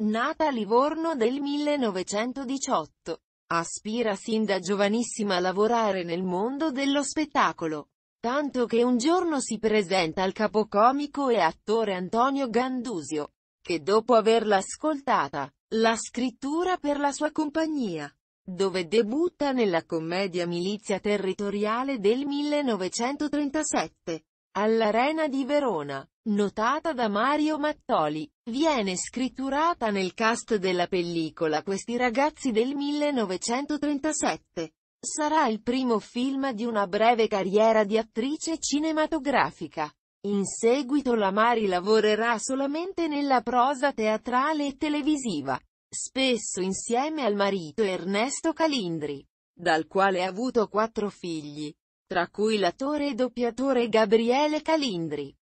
Nata a Livorno del 1918, aspira sin da giovanissima a lavorare nel mondo dello spettacolo. Tanto che un giorno si presenta al capocomico e attore Antonio Gandusio, che dopo averla ascoltata, la scrittura per la sua compagnia, dove debutta nella commedia Milizia Territoriale del 1937, all'Arena di Verona notata da Mario Mattoli. Viene scritturata nel cast della pellicola Questi ragazzi del 1937. Sarà il primo film di una breve carriera di attrice cinematografica. In seguito la Mari lavorerà solamente nella prosa teatrale e televisiva, spesso insieme al marito Ernesto Calindri, dal quale ha avuto quattro figli, tra cui l'attore e doppiatore Gabriele Calindri.